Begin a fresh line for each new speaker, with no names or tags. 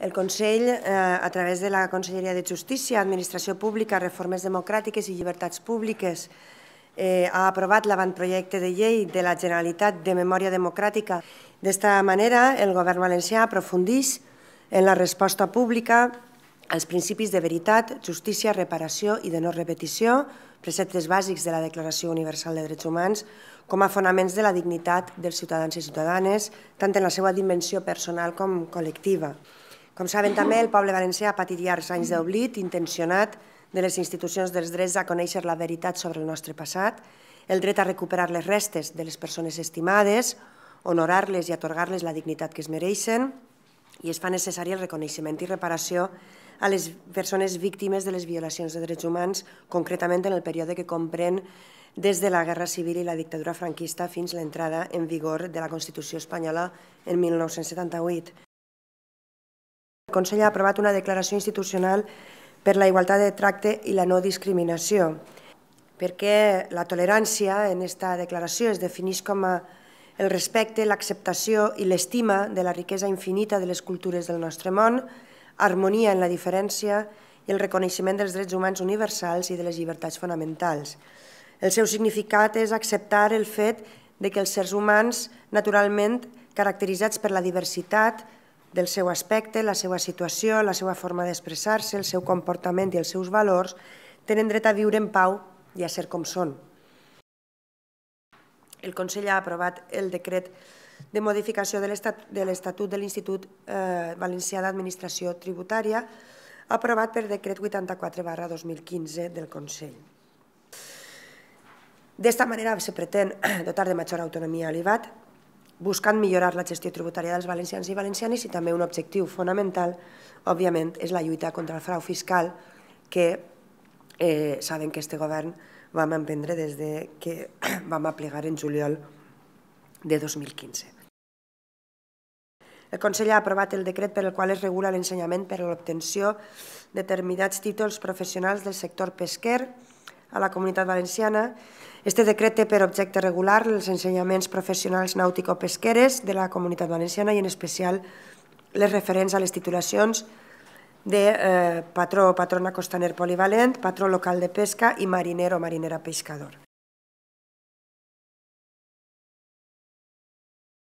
El Consell, eh, a través de la Conselleria de Justícia, Administració Pública, Reformes Democràtiques i Llibertats Públiques, eh, ha aprovat l'avantprojecte de llei de la Generalitat de Memòria Democràtica. D'esta manera, el govern valencià aprofundís en la resposta pública als principis de veritat, justícia, reparació i de no repetició, preceptes bàsics de la Declaració Universal de Drets Humans, com a fonaments de la dignitat dels ciutadans i ciutadanes, tant en la seva dimensió personal com col·lectiva. Com saben també, el poble valencià ha patit llargs anys d'oblit, intencionat, de les institucions dels drets a conèixer la veritat sobre el nostre passat, el dret a recuperar les restes de les persones estimades, honorar-les i atorgar-les la dignitat que es mereixen, i es fa necessari el reconeixement i reparació a les persones víctimes de les violacions de drets humans, concretament en el període que comprèn des de la Guerra Civil i la dictadura franquista fins a l'entrada en vigor de la Constitució espanyola en 1978. El Consell ha aprovat una declaració institucional per la igualtat de tracte i la no discriminació, perquè la tolerància en aquesta declaració es defineix com a el respecte, l'acceptació i l'estima de la riquesa infinita de les cultures del nostre món, harmonia en la diferència i el reconeixement dels drets humans universals i de les llibertats fonamentals. El seu significat és acceptar el fet de que els sers humans, naturalment caracteritzats per la diversitat, del seu aspecte, la seva situació, la seva forma d'expressar-se, el seu comportament i els seus valors, tenen dret a viure en pau i a ser com són. El Consell ha aprovat el decret de modificació de l'Estatut de l'Institut eh, Valencià d'Administració Tributària, aprovat per decret 84 barra 2015 del Consell. D'esta manera se pretén dotar de major autonomia a l'IVAT, buscant millorar la gestió tributària dels valencians i valencianes i també un objectiu fonamental, òbviament, és la lluita contra el frau fiscal que eh, saben que este govern vam emprendre des de que vam aplegar en juliol de 2015. El Consell ha aprovat el decret per el qual es regula l'ensenyament per a l'obtenció de determinats títols professionals del sector pesquer, a la comunitat valenciana. Este decret té per objecte regular els ensenyaments professionals nàutico-pesqueres de la comunitat valenciana i en especial les referents a les titulacions de eh, patró o patrona costaner polivalent, patró local de pesca i mariner o marinera pescador.